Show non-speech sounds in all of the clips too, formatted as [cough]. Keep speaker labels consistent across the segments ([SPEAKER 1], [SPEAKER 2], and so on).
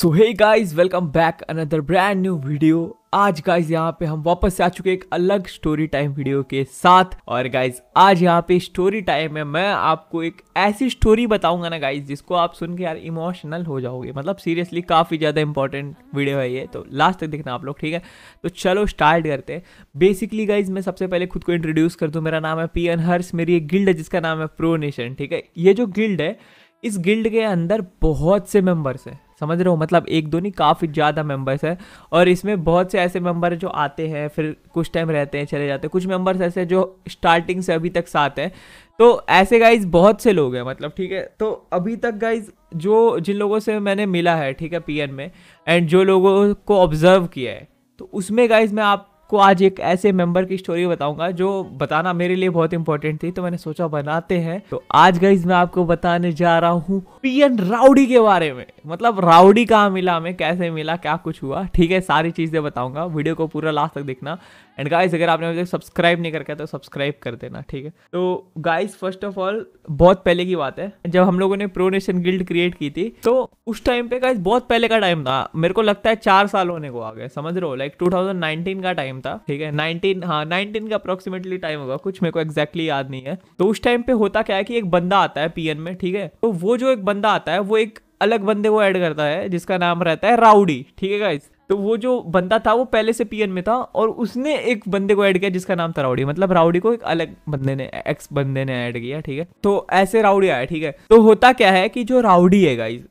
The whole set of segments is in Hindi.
[SPEAKER 1] सो hey guys welcome back another brand new video आज गाइज यहाँ पे हम वापस से आ चुके एक अलग स्टोरी टाइम वीडियो के साथ और गाइज आज यहाँ पे स्टोरी टाइम है मैं आपको एक ऐसी स्टोरी बताऊंगा ना गाइज जिसको आप सुन के यार इमोशनल हो जाओगे मतलब सीरियसली काफ़ी ज़्यादा इंपॉर्टेंट वीडियो है ये तो लास्ट तक देखना आप लोग ठीक है तो चलो स्टार्ट करते हैं बेसिकली गाइज मैं सबसे पहले खुद को इंट्रोड्यूस कर दूँ मेरा नाम है पी एन हर्ष मेरी एक गिल्ड है जिसका नाम है प्रो नेशन ठीक है ये जो गिल्ड है इस गिल्ड के अंदर बहुत से मेम्बर्स हैं समझ रहे हो मतलब एक दो नहीं काफ़ी ज़्यादा मेंबर्स है और इसमें बहुत से ऐसे मेंबर जो आते हैं फिर कुछ टाइम रहते हैं चले जाते हैं कुछ मेंबर्स ऐसे जो स्टार्टिंग से अभी तक साथ हैं तो ऐसे गाइज बहुत से लोग हैं मतलब ठीक है तो अभी तक गाइज जो जिन लोगों से मैंने मिला है ठीक है पी में एंड जो लोगों को ऑब्जर्व किया है तो उसमें गाइज मैं आप आपको आज एक ऐसे मेंबर की स्टोरी बताऊंगा जो बताना मेरे लिए बहुत इंपॉर्टेंट थी तो मैंने सोचा बनाते हैं तो आज गाइज मैं आपको बताने जा रहा हूँ एन राउडी के बारे में मतलब राउडी कहाँ मिला हमें कैसे मिला क्या कुछ हुआ ठीक है सारी चीजें बताऊंगा वीडियो को पूरा लास्ट तक देखना एंड गाइस अगर आपने मुझे सब्सक्राइब नहीं करके तो सब्सक्राइब कर देना ठीक है तो गाइस फर्स्ट ऑफ ऑल बहुत पहले की बात है जब हम लोगों ने प्रो नेशन गिल्ड क्रिएट की थी तो उस टाइम पे गाइस बहुत पहले का टाइम था मेरे को लगता है चार साल होने को आ गए समझ रहे हो लाइक टू का टाइम था ठीक है नाइनटीन हाँ नाइनटीन का अप्रोक्सीमेटली टाइम होगा कुछ मेरे को एग्जैक्टली याद नहीं है तो उस टाइम पे होता क्या है कि एक बंदा आता है पी में ठीक है तो वो जो एक बंदा आता है वो एक अलग बंदे को ऐड करता है जिसका नाम रहता है राउडी ठीक है गाइज तो वो जो बंदा था वो पहले से पीएन में था और उसने एक बंदे को ऐड किया जिसका नाम था राउडी मतलब राउडी को एक अलग बंदे ने एक्स बंदे ने ऐड किया ठीक है तो ऐसे राउडी आया ठीक है तो होता क्या है कि जो राउडी है गाइज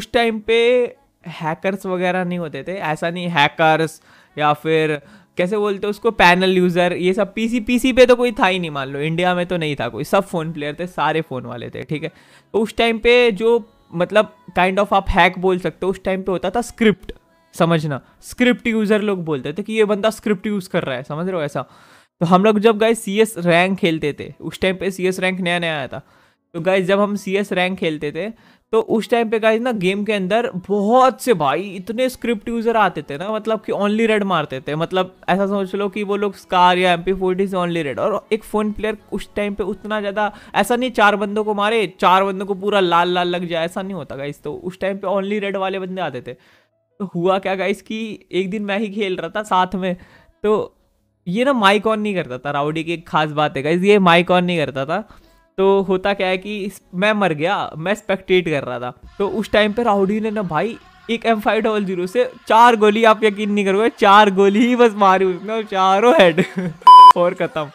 [SPEAKER 1] उस टाइम पे हैकर्स वगैरह नहीं होते थे ऐसा नहीं हैकर्स या फिर कैसे बोलते उसको पैनल यूज़र ये सब पीसी पीसी पे तो कोई था ही नहीं मान लो इंडिया में तो नहीं था कोई सब फ़ोन प्लेयर थे सारे फ़ोन वाले थे ठीक है तो उस टाइम पे जो मतलब काइंड kind ऑफ of आप हैक बोल सकते हो उस टाइम पे होता था स्क्रिप्ट समझना स्क्रिप्ट यूज़र लोग बोलते थे कि ये बंदा स्क्रिप्ट यूज़ कर रहा है समझ रहे हो ऐसा तो हम लोग जब गाय सी एस रैंक खेलते थे उस टाइम पे सी एस रैंक नया नया आया था तो गाय जब हम सी एस रैंक खेलते थे तो उस टाइम पे गाइज ना गेम के अंदर बहुत से भाई इतने स्क्रिप्ट यूज़र आते थे ना मतलब कि ओनली रेड मारते थे मतलब ऐसा सोच लो कि वो लोग स्कार या एम पी फोर्टी से ओनली रेड और एक फ़ोन प्लेयर उस टाइम पे उतना ज़्यादा ऐसा नहीं चार बंदों को मारे चार बंदों को पूरा लाल लाल लग जाए ऐसा नहीं होता गाइज तो उस टाइम पे ओनली रेड वाले बंदे आते थे तो हुआ क्या गाइस कि एक दिन मैं ही खेल रहा था साथ में तो ये ना माइक ऑन नहीं करता था राउडी की एक खास बात है गाइस ये माइक ऑन नहीं करता था तो होता क्या है कि मैं मर गया मैं स्पेक्टेट कर रहा था तो उस टाइम पर राउडी ने ना भाई एक एम फाइव डबल जीरो से चार गोली आप यकीन नहीं करोगे चार गोली ही बस मारी उसने चारों हेड [laughs] और खत्म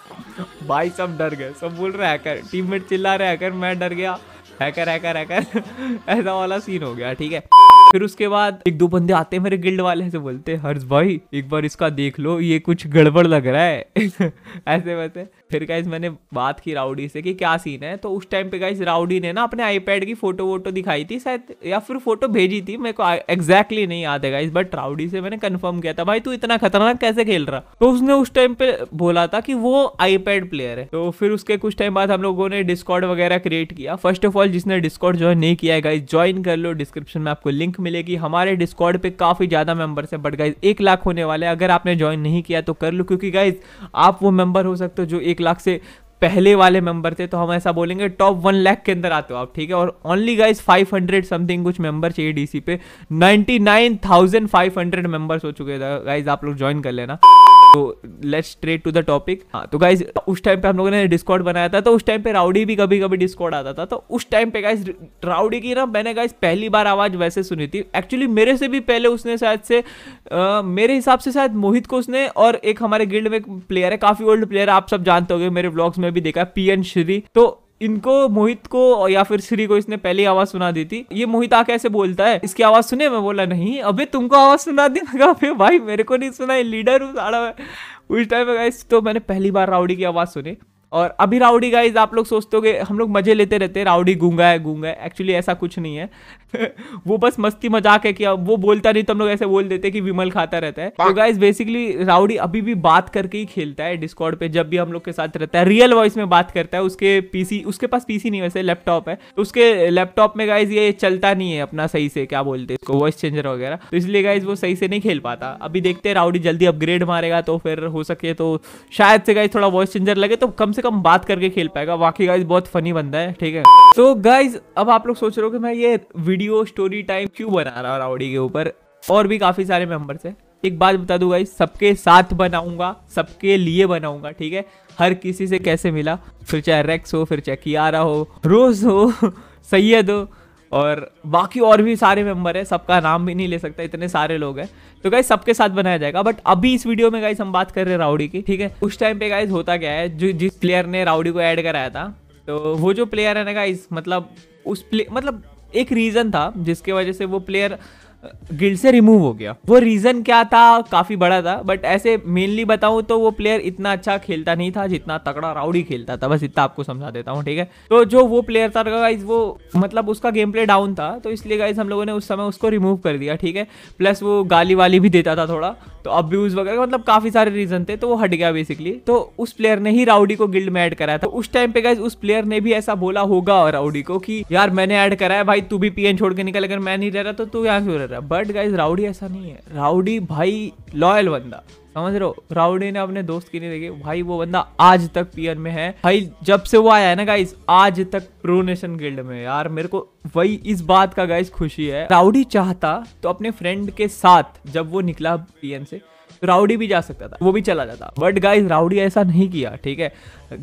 [SPEAKER 1] भाई सब डर गए सब बोल रहे हैकर टीममेट चिल्ला रहे हैकर मैं डर गया हैकर हैकर हैकर [laughs] ऐसा वाला सीन हो गया ठीक है फिर उसके बाद एक दो बंदे आते हैं मेरे गिल्ड वाले से बोलते हैं हर्ष भाई एक बार इसका देख लो ये कुछ गड़बड़ लग रहा है [laughs] ऐसे वैसे फिर गाइज मैंने बात की राउडी से कि क्या सीन है तो उस टाइम पे गाइज राउडी ने ना अपने आईपैड की फोटो वोटो दिखाई थी शायद या फिर फोटो भेजी थी मेरे को एग्जैक्टली नहीं याद है गाइज बट राउडी से मैंने कंफर्म किया था भाई तू इतना खतरनाक कैसे खेल रहा तो उसने उस टाइम पे बोला था कि वो आईपैड प्लेयर है तो फिर उसके कुछ टाइम बाद हम लोगों ने डिस्कॉर्ड वगैरह क्रिएट किया फर्स्ट ऑफ ऑल जिसने डिस्कॉर्ड ज्वाइन नहीं किया है गाइज ज्वाइन कर लो डिस्क्रिप्शन में आपको लिंक मिलेगी हमारे डिस्कॉर्ड पे काफ़ी ज़्यादा मेंबर्स हैं बट गाइज एक लाख होने वाले अगर आपने ज्वाइन नहीं किया तो कर लो क्योंकि गाइज आप वो मेंबर हो सकते हो जो एक लाख से पहले वाले मेंबर थे तो हम ऐसा बोलेंगे टॉप वन लाख के अंदर आते हो आप ठीक है और ओनली गाइज 500 समथिंग कुछ मेंबर चाहिए डीसी पे 99,500 मेंबर्स हो चुके थे गाइज तो आप लोग ज्वाइन कर लेना तो let's straight to the topic तो गाइज उस टाइम पे हम लोगों ने डिस्कॉर्ड बनाया था तो उस टाइम पे राउडी भी कभी कभी डिस्कॉर्ड आता था तो उस टाइम पे गाइज राउडी की ना मैंने गाइज पहली बार आवाज़ वैसे सुनी थी एक्चुअली मेरे से भी पहले उसने शायद से आ, मेरे हिसाब से शायद मोहित को उसने और एक हमारे गिल्ड में प्लेयर है काफ़ी ओल्ड प्लेयर आप सब जानते हो मेरे ब्लॉग्स में भी देखा पी एन श्री तो इनको मोहित को या फिर श्री को इसने पहली आवाज सुना दी थी ये मोहित आके ऐसे बोलता है इसकी आवाज सुने मैं बोला नहीं अबे तुमको आवाज सुना दी लगा अबे भाई मेरे को नहीं सुना लीडर हूँ साड़ा मैं उस टाइम में गाइस तो मैंने पहली बार राउडी की आवाज़ सुनी और अभी राउडी गाइज आप लोग सोचते हो हम लोग मज़े लेते रहते हैं राउडी गूंगा है गूंगा है एक्चुअली ऐसा कुछ नहीं है [laughs] वो बस मस्ती मजाक है कि अब वो बोलता नहीं तो हम लोग ऐसे बोल देते कि विमल खाता रहता है तो गाइस हाँ। बेसिकली राउडी अभी भी बात करके ही खेलता है डिस्कॉर्ड पे जब भी हम लोग के साथ रहता है रियल वॉइस में बात करता है उसके पीसी उसके पास पीसी नहीं वैसे लैपटॉप है तो उसके लैपटॉप में गाइज ये चलता नहीं है अपना सही से क्या बोलते इसको वॉइस चेंजर वगैरह तो इसलिए गाइज वो सही से नहीं खेल पाता अभी देखते हैं राउडी जल्दी अपग्रेड मारेगा तो फिर हो सके तो शायद से गाइज थोड़ा वॉइस चेंजर लगे तो कम से कम बात करके खेल पाएगा बाकी गाइज बहुत फनी बंदा है ठीक है तो गाइज अब आप लोग सोच रहे हो कि मैं ये वीडियो वीडियो स्टोरी टाइम क्यों बना रहा राउडी के ऊपर और भी काफ़ी सारे मेम्बर्स हैं एक बात बता दूँ भाई सबके साथ बनाऊंगा सबके लिए बनाऊंगा ठीक है हर किसी से कैसे मिला फिर चाहे रेक्स हो फिर चाहे कियारा हो रोज़ हो सैयद [laughs] हो और बाकी और भी सारे मेंबर हैं सबका नाम भी नहीं ले सकता इतने सारे लोग हैं तो गाइज सबके साथ बनाया जाएगा बट अभी इस वीडियो में गाइज हम बात कर रहे हैं राउडी की ठीक है उस टाइम पे गाइज होता क्या है जो जिस प्लेयर ने राउडी को ऐड कराया था तो वो जो प्लेयर है ना गाइज मतलब उस प्ले मतलब एक रीज़न था जिसके वजह से वो प्लेयर गिल्ड से रिमूव हो गया वो रीजन क्या था काफी बड़ा था बट ऐसे मेनली बताऊं तो वो प्लेयर इतना अच्छा खेलता नहीं था जितना तगड़ा राउडी खेलता था बस इतना आपको समझा देता हूँ ठीक है तो जो वो प्लेयर था गाइज वो मतलब उसका गेम प्ले डाउन था तो इसलिए गाइज हम लोगों ने उस समय उसको रिमूव कर दिया ठीक है प्लस वो गाली वाली भी देता था थोड़ा तो अब्यूज वगैरह मतलब काफी सारे रीजन थे तो वो हट गया बेसिकली तो उस प्लेयर ने ही राउडी को गिल्ड में ऐड कराया था उस टाइम पे गाइज उस प्लेयर ने भी ऐसा बोला होगा राउडी को कि यार मैंने ऐड कराया भाई तू भी पीएन छोड़ के निकल अगर मैं नहीं रह रहा तो तू यहाँ से रह रहा है बट गाइज राउडी ऐसा नहीं है राउडी भाई लॉयल बंदा समझ रहे हो राउडी ने अपने दोस्त की नहीं देखी भाई वो बंदा आज तक पीयर में है भाई जब से वो आया है ना गाइज आज तक प्रो नेशन गिल्ड में यार मेरे को वही इस बात का गाइज खुशी है राउडी चाहता तो अपने फ्रेंड के साथ जब वो निकला पीएन से राउडी भी जा सकता था वो भी चला जाता बट गाइज राउडी ऐसा नहीं किया ठीक है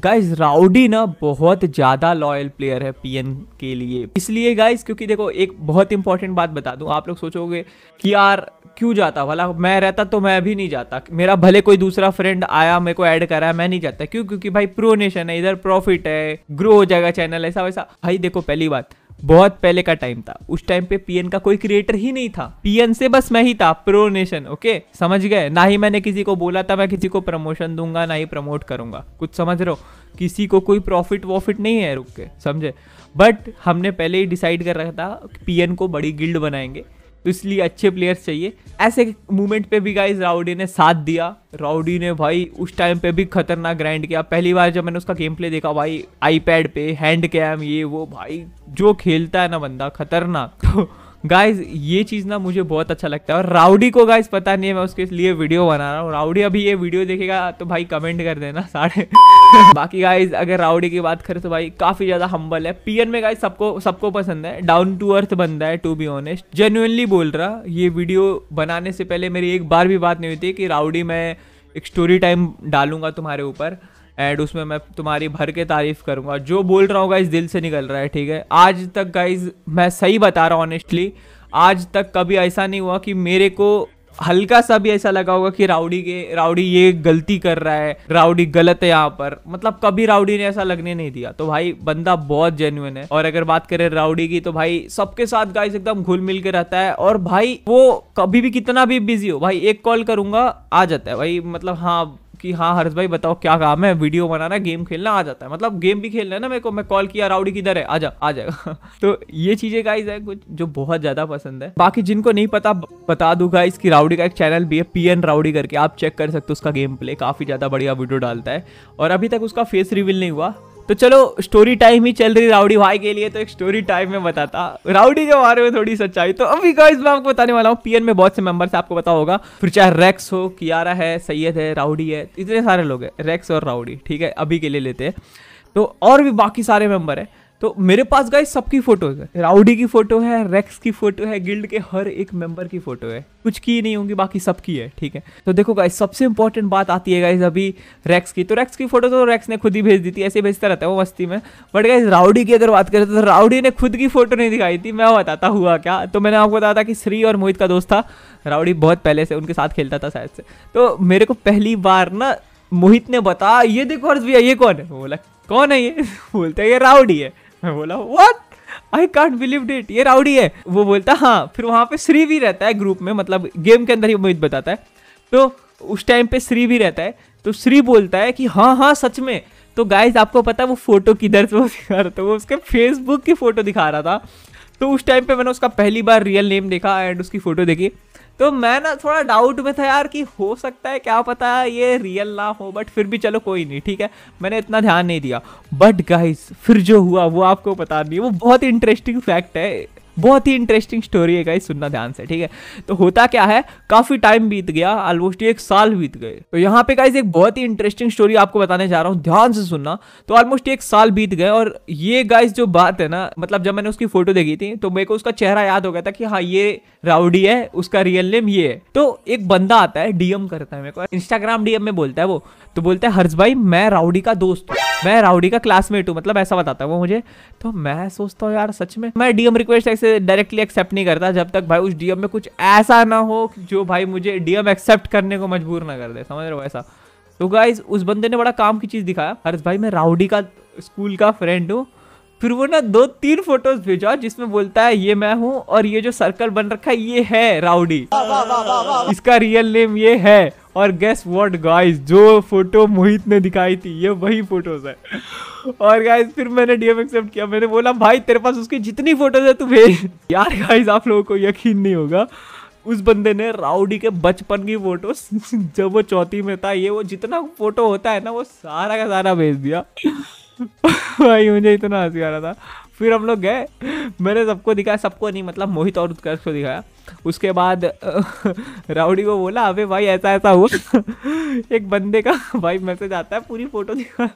[SPEAKER 1] गाइज राउडी ना बहुत ज़्यादा लॉयल प्लेयर है पीएन के लिए इसलिए गाइज क्योंकि देखो एक बहुत इंपॉर्टेंट बात बता दूं आप लोग सोचोगे कि यार क्यों जाता भला मैं रहता तो मैं भी नहीं जाता मेरा भले कोई दूसरा फ्रेंड आया मेरे को ऐड करा मैं नहीं जाता क्यों क्योंकि भाई प्रो नेशन है इधर प्रॉफिट है ग्रो हो जाएगा चैनल ऐसा वैसा भाई देखो पहली बात बहुत पहले का टाइम था उस टाइम पे पीएन का कोई क्रिएटर ही नहीं था पीएन से बस मैं ही था प्रो नेशन ओके समझ गए ना ही मैंने किसी को बोला था मैं किसी को प्रमोशन दूंगा ना ही प्रमोट करूंगा कुछ समझ रहे हो किसी को कोई प्रॉफिट वॉफिट नहीं है रुक के समझे बट हमने पहले ही डिसाइड कर रखा था पीएन को बड़ी गिल्ड बनाएंगे तो इसलिए अच्छे प्लेयर्स चाहिए ऐसे मूवमेंट पे भी गाइज राउडी ने साथ दिया राउडी ने भाई उस टाइम पे भी खतरनाक ग्राइंड किया पहली बार जब मैंने उसका गेम प्ले देखा भाई आईपैड पे हैंड कैम ये वो भाई जो खेलता है ना बंदा खतरनाक गाइज ये चीज़ ना मुझे बहुत अच्छा लगता है और राउडी को गाइज पता नहीं है मैं उसके लिए वीडियो बना रहा हूँ राउडी अभी ये वीडियो देखेगा तो भाई कमेंट कर देना साढ़े [laughs] बाकी गाइज अगर राउडी की बात करें तो भाई काफ़ी ज़्यादा हम्बल है पीएन में गाइज सबको सबको पसंद है डाउन टू अर्थ बनता है टू बी ऑनेस्ट जेन्यूनली बोल रहा ये वीडियो बनाने से पहले मेरी एक बार भी बात नहीं हुई थी कि राउडी मैं एक स्टोरी टाइम डालूंगा तुम्हारे ऊपर एंड उसमें मैं तुम्हारी भर के तारीफ करूंगा जो बोल रहा हूँ गाइज दिल से निकल रहा है ठीक है आज तक गाइज मैं सही बता रहा हूँ ऑनेस्टली आज तक कभी ऐसा नहीं हुआ कि मेरे को हल्का सा भी ऐसा लगा होगा कि राउडी के राउडी ये गलती कर रहा है राउडी गलत है यहाँ पर मतलब कभी राउडी ने ऐसा लगने नहीं दिया तो भाई बंदा बहुत जेन्युन है और अगर बात करें राउडी की तो भाई सबके साथ गाइस एकदम घुल मिल के रहता है और भाई वो कभी भी कितना भी बिजी हो भाई एक कॉल करूंगा आ जाता है भाई मतलब हाँ कि हाँ हर्ष भाई बताओ क्या काम है वीडियो बनाना गेम खेलना आ जाता है मतलब गेम भी खेलना है ना मेरे को मैं कॉल किया राउडी किधर है आ जा आ जाएगा [laughs] तो ये चीज़ें गाइज है कुछ जो बहुत ज़्यादा पसंद है बाकी जिनको नहीं पता बता गाइज इसकी राउडी का एक चैनल भी है पी एन राउडी करके आप चेक कर सकते हो उसका गेम प्ले काफ़ी ज़्यादा बढ़िया वीडियो डालता है और अभी तक उसका फेस रिविल नहीं हुआ तो चलो स्टोरी टाइम ही चल रही राउडी भाई के लिए तो एक स्टोरी टाइम में बताता राउडी के बारे में थोड़ी सच्चाई तो अभी मैं आपको बताने वाला हूँ पीएन में बहुत से मेंबर्स आपको पता होगा फिर चाहे रेक्स हो कियारा है सैयद है राउडी है इतने सारे लोग हैं रेक्स और राउडी ठीक है अभी के लिए लेते हैं तो और भी बाकी सारे मेंबर हैं तो मेरे पास गए सबकी फोटो है राउडी की फोटो है रेक्स की फोटो है गिल्ड के हर एक मेंबर की फोटो है कुछ की नहीं होंगी बाकी सबकी है ठीक है तो देखो गाइस सबसे इंपॉर्टेंट बात आती है गाइस अभी रेक्स की तो रेक्स की फोटो तो रेक्स ने खुद ही भेज दी थी ऐसे भेजता रहता है वो मस्ती में बट गाइस राउडी की अगर बात करें तो राउडी ने खुद की फोटो नहीं दिखाई थी मैं बताता हुआ क्या तो मैंने आपको बताया था कि श्री और मोहित का दोस्त था राउडी बहुत पहले से उनके साथ खेलता था शायद से तो मेरे को पहली बार ना मोहित ने बताया ये देखो अर्ज भैया ये कौन है बोला कौन है ये [laughs] बोलते हैं ये राउडी है मैं बोला what I can't believe that ये राउडी है वो बोलता हाँ फिर वहाँ पे श्री भी रहता है ग्रुप में मतलब गेम के अंदर ही मोहित बताता है तो उस टाइम पे श्री भी रहता है तो श्री बोलता है कि हाँ हाँ सच में तो गाइज आपको पता है वो फोटो किधर से वो दिखा रहा था वो उसके फेसबुक की फ़ोटो दिखा रहा था तो उस टाइम पे मैंने उसका पहली बार रियल नेम देखा एंड उसकी फ़ोटो देखी तो मैं ना थोड़ा डाउट में था यार कि हो सकता है क्या पता ये रियल ना हो बट फिर भी चलो कोई नहीं ठीक है मैंने इतना ध्यान नहीं दिया बट गाइस फिर जो हुआ वो आपको पता नहीं वो बहुत इंटरेस्टिंग फैक्ट है बहुत ही इंटरेस्टिंग स्टोरी है गाइस सुनना ध्यान से ठीक है तो होता क्या है काफी टाइम बीत गया ऑलमोस्ट एक साल बीत गए तो यहाँ पे गाइस एक बहुत ही इंटरेस्टिंग स्टोरी आपको बताने जा रहा हूँ ध्यान से सुनना तो ऑलमोस्ट एक साल बीत गए और ये गाइस जो बात है ना मतलब जब मैंने उसकी फोटो देखी थी तो मेरे को उसका चेहरा याद हो गया था कि हाँ ये राउडी है उसका रियल नेम ये है तो एक बंदा आता है डीएम करता है मेरे को इंस्टाग्राम डीएम में बोलता है वो तो बोलता है हर्ष भाई मैं राउडी का दोस्त हूँ मैं राउडी का क्लासमेट हूँ मतलब ऐसा बताता है वो मुझे तो मैं सोचता हूँ यार सच में मैं डीएम रिक्वेस्ट ऐसे डायरेक्टली एक्सेप्ट नहीं करता जब तक भाई उस डीएम में कुछ ऐसा ना हो जो भाई मुझे डीएम एक्सेप्ट करने को मजबूर ना कर दे समझ रहे हो ऐसा तो गाइज उस बंदे ने बड़ा काम की चीज़ दिखाया हर्ष भाई मैं राउडी का स्कूल का फ्रेंड हूँ फिर वो ना दो तीन फोटोज भेजा जिसमें बोलता है ये मैं हूँ और ये जो सर्कल बन रखा है ये है राउडी इसका रियल नेम ये है और गैस व्हाट गाइस जो फोटो मोहित ने दिखाई थी ये वही फोटोज है और गाइस फिर मैंने डीएम एक्सेप्ट किया मैंने बोला भाई तेरे पास उसकी जितनी फोटोज है तू भेज यार गाइस आप लोगों को यकीन नहीं होगा उस बंदे ने राउडी के बचपन की फोटो [laughs] जब वो चौथी में था ये वो जितना फोटो होता है ना वो सारा का सारा भेज दिया [laughs] भाई मुझे इतना हंसी आ रहा था फिर हम लोग गए मैंने सबको दिखाया सबको नहीं मतलब मोहित और उत्कर्ष को दिखाया उसके बाद [laughs] राउडी को बोला अबे भाई ऐसा ऐसा हुआ [laughs] एक बंदे का [laughs] भाई मैसेज आता है पूरी फोटो दिखा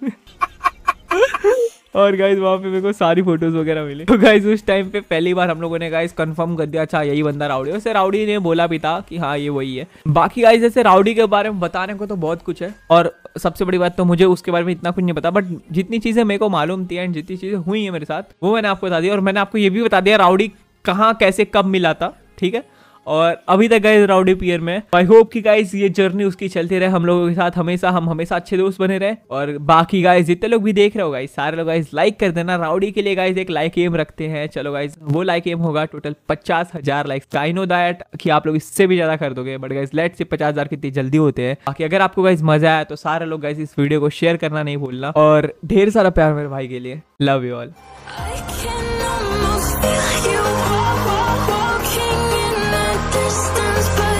[SPEAKER 1] और गाइज वहाँ पे मेरे को सारी फोटोज वगैरह मिली तो गाइज उस टाइम पे पहली बार हम लोगों ने गाइज कंफर्म कर दिया अच्छा यही बंदा राउडी और राउडी ने बोला भी था कि हाँ ये वही है बाकी गाइज जैसे राउडी के बारे में बताने को तो बहुत कुछ है और सबसे बड़ी बात तो मुझे उसके बारे में इतना कुछ नहीं पता बट जितनी चीजें मेरे को मालूम थी एंड जितनी चीजें हुई है मेरे साथ वो मैंने आपको बता दी और मैंने आपको ये भी बता दिया राउडी कहाँ कैसे कब मिला था ठीक है और अभी तक गए राउडी पियर में आई होप कि गाइज ये जर्नी उसकी चलती रहे हम लोगों के साथ हमेशा हम हमेशा अच्छे दोस्त बने रहे और बाकी गाइज जितने लोग भी देख रहे हो गाइज सारे लोग गाइज लाइक कर देना राउडी के लिए गाइज एक लाइक एम रखते हैं चलो गाइज वो लाइक एम होगा टोटल पचास हजार लाइक आई नो दैट कि आप लोग इससे भी ज्यादा कर दोगे बट गाइज लेट से पचास हजार कितनी जल्दी होते हैं बाकी अगर आपको गाइज मजा आया तो सारे लोग गाइज इस वीडियो को शेयर करना नहीं भूलना और ढेर सारा प्यार मेरे भाई के लिए लव यू ऑल distance